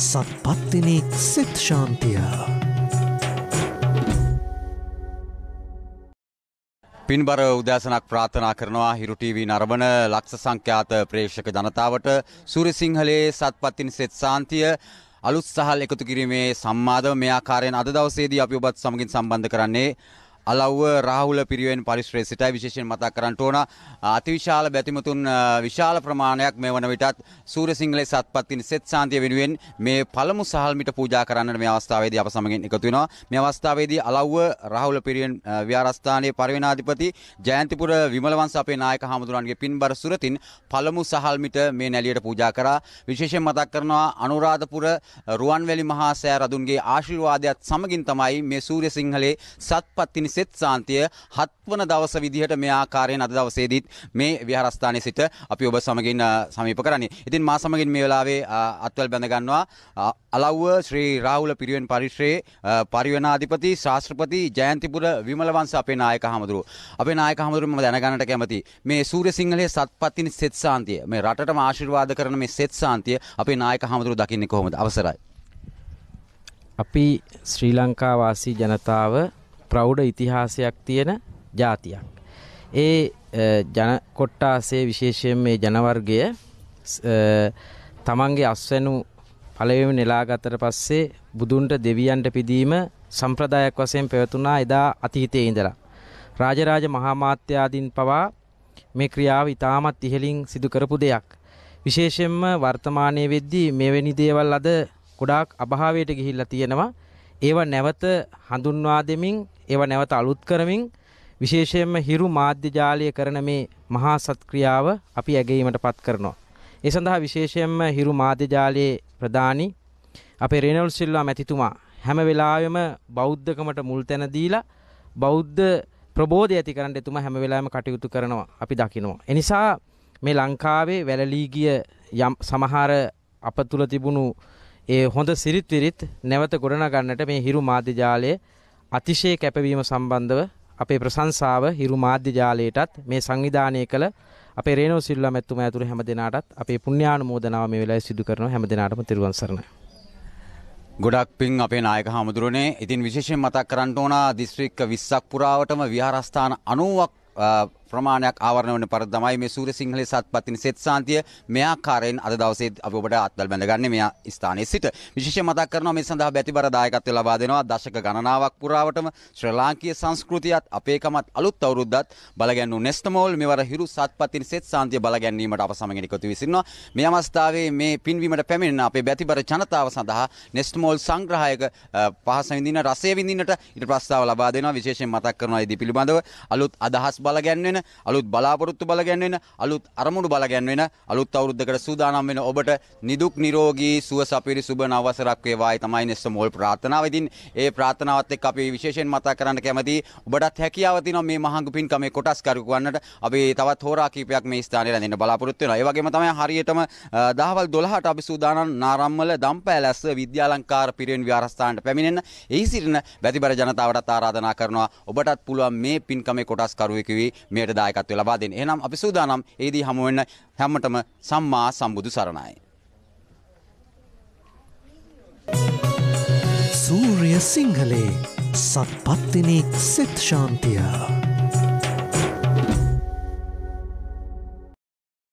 සත්පත්තිනි සිත් ශාන්තිය. පින්බර උදෑසනක් ප්‍රාථනා කරනවා හිරුටීවී නරබන ලක්ෂ සංඛ්‍යාත ප්‍රේක්ෂක ජනතාවට සුරසිංහලයේ සත්පත්තිනි සෙත් සාන්තිය අලුත් සහල් එකතු කිරීමේ සම්මාධව මේ ආකාරයෙන් අද දවසේදී අපි ඔබත් සමගින් සම්බන්ධ කරන්නේ අලව්ව රාහුල පිරිවෙන් පරිශ්‍රයේ සිටයි විශේෂයෙන් මතක් කරන්න ඕන අතිවිශාල බැතිමතුන් විශාල ප්‍රමාණයක් මේ වන විටත් සූරසිංහලේ සත්පත්තින් සෙත් සාන්තිය වෙනුවෙන් මේ පළමු සහල්මිට පූජා කරන්නට මේ අවස්ථාවේදී අප සමගින් එකතු වෙනවා මේ අවස්ථාවේදී අලව්ව රාහුල පිරිවෙන් විහාරස්ථානයේ පරිවෙනාධිපති ජයන්තිපුර විමලවංශ අපේ නායක හාමුදුරන්ගේ පින්බර සුරතින් පළමු සහල්මිට මේ නැළියට පූජා කරා විශේෂයෙන් මතක් කරනවා අනුරාධපුර රුවන්වැලි මහා සෑ රදුන්ගේ ආශිර්වාදයත් සමගින් තමයි මේ සූර්ය සිංහලේ සත්පත්තිනි සෙත් සාන්තිය හත්වන දවස විදිහට මේ ආකාරයෙන් අද දවසේදීත් මේ විහාරස්ථානයේ සිට අපි ඔබ සමගින් සමීප කරන්නේ. ඉතින් මා සමගින් මේ වෙලාවේ අත්වල් බැඳ ගන්නවා අලව්ව ශ්‍රී රාහුල පිරිවෙන් පරිශ්‍රයේ පරිවෙනාධිපති ශාස්ත්‍රපති ජයන්තිපුර විමලවංශ අපේ නායක හමුදුරුව. අපේ නායක හමුදුරුව මම දැනගන්නට කැමති. මේ සූර්ය සිංහලයේ සත්පත්තිනි සෙත් සාන්තිය මේ රටටම ආශිර්වාද කරන මේ සෙත් සාන්තිය අපේ නායක හමුදුරුව දකින්නේ කොහොමද? අවසරයි. අපි ශ්‍රී ලංකා වාසී ජනතාව ප්‍රෞඩ ඉතිහාසයක් තියෙන ජාතියක්. ඒ ජන කොට්ටාසේ විශේෂයෙන් මේ ජනවර්ගය තමන්ගේ අස්වැනු පළවෙම නෙලාගතට පස්සේ බුදුන්ට දෙවියන්ට පිදීම සම්ප්‍රදායක් වශයෙන් පැවතුනා එදා අතීතයේ ඉඳලා. රාජරාජ මහාමාත්‍යාදීන් පවා මේ ක්‍රියාව ඉතාමත් ඉහලින් සිදු කරපු දෙයක්. විශේෂයෙන්ම වර්තමානයේ වෙද්දී මෙවැනි දේවල් අද ගොඩාක් අභාවයට ගිහිල්ලා තියෙනවා. ඒව නැවත හඳුන්වා දෙමින් ඒවා නැවත අලුත් කරමින් විශේෂයෙන්ම හිරු මාධ්‍ය ජාලය කරන මේ මහා සත්ක්‍රියාව අපි ඇගීමට පත් කරනවා. ඒ සඳහා විශේෂයෙන්ම හිරු මාධ්‍ය ජාලයේ ප්‍රධානී අපේ රේනවල් සිල්වා මැතිතුමා හැම වෙලාවෙම බෞද්ධකමට මුල් තැන දීලා බෞද්ධ ප්‍රබෝධය ඇති කරන්න එතුමා හැම වෙලාවෙම කටයුතු කරනවා අපි දකිනවා. ඒ නිසා මේ ලංකාවේ වැළලී ගිය යම් සමහර අප තුල තිබුණු ඒ හොඳ සිරිත් විරිත් නැවත ගොඩනගන්නට මේ හිරු මාධ්‍ය ජාලය අතිශය කැපවීම සම්බන්ධව අපේ ප්‍රශංසාව හිරු මාධ්‍ය ජාලයටත් මේ සංවිධානය කළ අපේ රේනෝ සිල්වා මැතිතුමා ඇතුළු හැම දිනාටත් අපේ පුණ්‍යානුමෝදනාව මේ වෙලාවේ සිදු කරනවා හැම දිනාටම තෙරුවන් සරණයි. ගොඩක් පින් අපේ නායක හාමුදුරනේ. ඉතින් විශේෂයෙන් මතක් කරන්න ඕන දිස්ත්‍රික්ක 20ක් පුරාවටම විහාරස්ථාන 90ක් ප්‍රමාණයක් ආවරණ වන පර තමයි මේ සූර සිංහල සත්පත්තින සෙත්සාන්තිය මෙයාකාරයෙන් අද දවසේ අප ඔබට අත්වල් බැඳගන්න මෙයා ස්ථානයේ සිට විශේෂ මතක් කරනවා මේ සඳහා බැතිබර දායකත්වය ලබා දෙනවා දශක ගණනාවක් පුරාවටම ශ්‍රී ලාංකීය සංස්කෘතියත් අපේකමත් අලුත් අවුරුද්දත් බලගැන්වූ නෙස්තමෝල් මෙවර හිරු සත්පත්තින සෙත්සාන්තිය බලගැන්වීමට අප සමගින් එකතු විසිනවා මේ අවස්ථාවේ මේ පින්වීමට පැමිණෙන අපේ බැතිබර ජනතාව සඳහා නෙස්තමෝල් සංග්‍රහයක පහස විඳින රසය විඳින්නට ඊට ප්‍රස්තාව ලබා දෙනවා විශේෂයෙන් මතක් කරනවා ඉදි පිළිබඳව අලුත් අදහස් බලගැන්වෙන වෙන අලුත් බලාපොරොත්තු බල ගැන්වෙන අලුත් අරමුණු බල ගැන්වෙන අලුත් අවුරුද්දකට සූදානම් වෙන ඔබට නිදුක් නිරෝගී සුව සපිරි සුබ නවසරක් වේවායි තමයි නෙස්ස මෝල් ප්‍රාර්ථනාව. ඉතින් ඒ ප්‍රාර්ථනාවත් එක්ක අපි විශේෂයෙන් මතක් කරන්න කැමතියි ඔබටත් හැකියාව තියෙනවා මේ මහඟු පින්කමේ කොටස් කරකු වන්නට. අපි තවත් හෝරා කිහිපයක් මේ ස්ථානයේ රැඳෙන්න බලාපොරොත්තු වෙනවා. ඒ වගේම තමයි හරියටම දහවල් 12ට අපි සූදානම් නාරම්මල දම්පැලැස්ස විද්‍යාලංකාර පිරිවෙන් විහාරස්ථානට පැමිණෙන්න. එහි සිටින බැතිබර ජනතාවටත් ආරාධනා කරනවා ඔබටත් පුළුවන් මේ පින්කමේ කොටස් කරුවෙකු වී මේ මෙයට දායකත්ව ලබා දෙන්න. එහෙනම් අපි සූදානම් ඒදී හමු වෙන්න හැමතෙම සම්මා සම්බුදු සරණයි. සූර්ය සිංහලේ සත්පත්තිනි සිත් ශාන්තිය